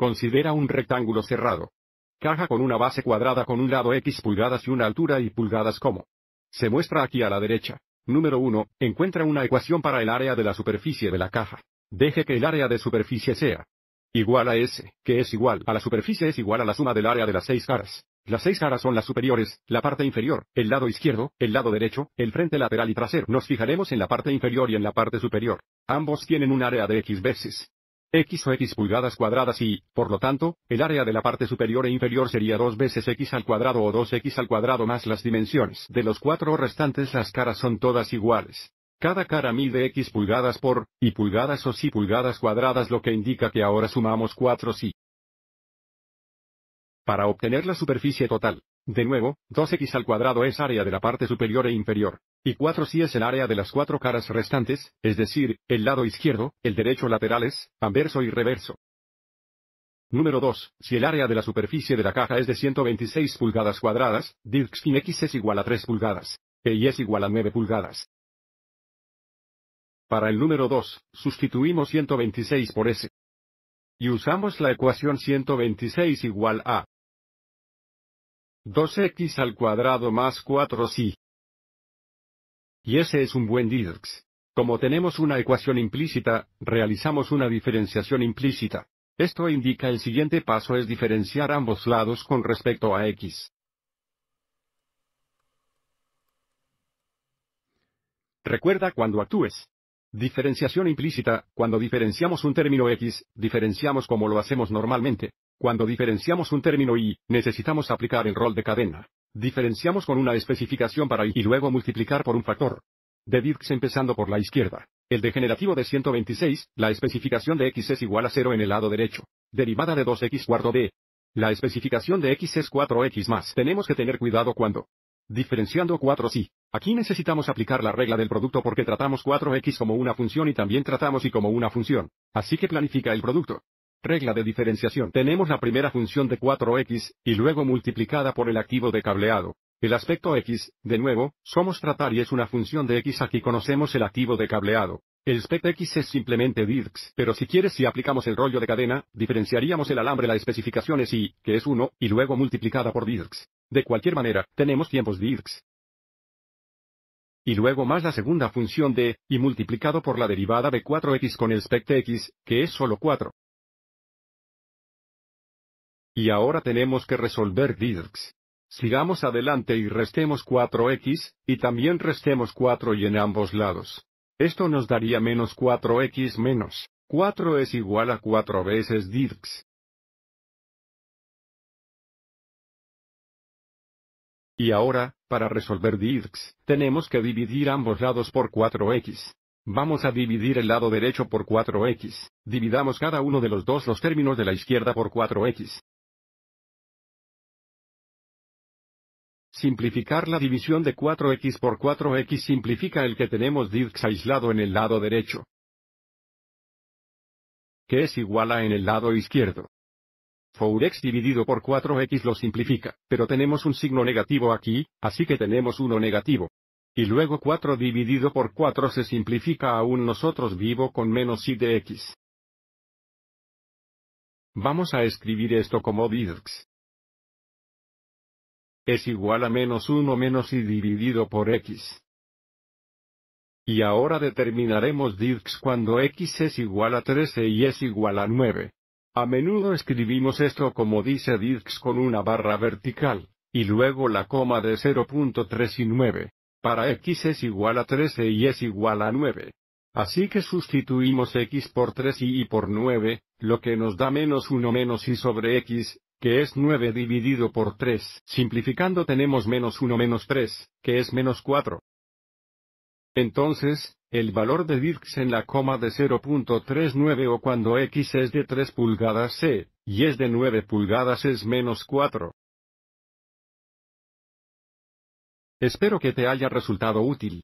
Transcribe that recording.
Considera un rectángulo cerrado. Caja con una base cuadrada con un lado X pulgadas y una altura y pulgadas como. Se muestra aquí a la derecha. Número 1. Encuentra una ecuación para el área de la superficie de la caja. Deje que el área de superficie sea igual a S, que es igual a la superficie es igual a la suma del área de las seis caras. Las seis caras son las superiores, la parte inferior, el lado izquierdo, el lado derecho, el frente lateral y trasero. Nos fijaremos en la parte inferior y en la parte superior. Ambos tienen un área de X veces x o x pulgadas cuadradas y, por lo tanto, el área de la parte superior e inferior sería 2 veces x al cuadrado o 2x al cuadrado más las dimensiones de los cuatro restantes las caras son todas iguales. Cada cara mide x pulgadas por, y pulgadas o si pulgadas cuadradas lo que indica que ahora sumamos 4 si. Para obtener la superficie total, de nuevo, 2x al cuadrado es área de la parte superior e inferior, y 4 si es el área de las cuatro caras restantes, es decir, el lado izquierdo, el derecho laterales, anverso y reverso. Número 2. Si el área de la superficie de la caja es de 126 pulgadas cuadradas, sin X es igual a 3 pulgadas, e y es igual a 9 pulgadas. Para el número 2, sustituimos 126 por S. Y usamos la ecuación 126 igual a 2x al cuadrado más 4y. Y ese es un buen dirx. Como tenemos una ecuación implícita, realizamos una diferenciación implícita. Esto indica el siguiente paso es diferenciar ambos lados con respecto a x. Recuerda cuando actúes. Diferenciación implícita, cuando diferenciamos un término x, diferenciamos como lo hacemos normalmente. Cuando diferenciamos un término y, necesitamos aplicar el rol de cadena. Diferenciamos con una especificación para y, y luego multiplicar por un factor. De Dirks empezando por la izquierda. El degenerativo de 126, la especificación de x es igual a 0 en el lado derecho. Derivada de 2x cuarto de. La especificación de x es 4x más. Tenemos que tener cuidado cuando. Diferenciando 4 sí. Aquí necesitamos aplicar la regla del producto porque tratamos 4x como una función y también tratamos y como una función. Así que planifica el producto. Regla de diferenciación. Tenemos la primera función de 4x, y luego multiplicada por el activo de cableado. El aspecto x, de nuevo, somos tratar y es una función de x aquí conocemos el activo de cableado. El spec X es simplemente DIRX, pero si quieres si aplicamos el rollo de cadena, diferenciaríamos el alambre la especificación es Y, que es 1, y luego multiplicada por DIRX. De cualquier manera, tenemos tiempos DIRX. Y luego más la segunda función de, y multiplicado por la derivada de 4X con el spec X, que es solo 4. Y ahora tenemos que resolver dx. Sigamos adelante y restemos 4x, y también restemos 4 y en ambos lados. Esto nos daría menos 4x menos 4 es igual a 4 veces DIRX. Y ahora, para resolver dx, tenemos que dividir ambos lados por 4x. Vamos a dividir el lado derecho por 4x. Dividamos cada uno de los dos los términos de la izquierda por 4x. Simplificar la división de 4x por 4x simplifica el que tenemos dx aislado en el lado derecho, que es igual a en el lado izquierdo. 4x dividido por 4x lo simplifica, pero tenemos un signo negativo aquí, así que tenemos uno negativo. Y luego 4 dividido por 4 se simplifica a nosotros vivo con menos y de x. Vamos a escribir esto como dx es igual a menos 1 menos y dividido por x. Y ahora determinaremos dx cuando x es igual a 13 y es igual a 9. A menudo escribimos esto como dice dx con una barra vertical, y luego la coma de 0.3 y 9. Para x es igual a 13 y es igual a 9. Así que sustituimos x por 3 y y por 9, lo que nos da menos 1 menos y sobre x, que es 9 dividido por 3. Simplificando tenemos menos 1 menos 3, que es menos 4. Entonces, el valor de Dirks en la coma de 0.39 o cuando X es de 3 pulgadas C, y es de 9 pulgadas es menos 4. Espero que te haya resultado útil.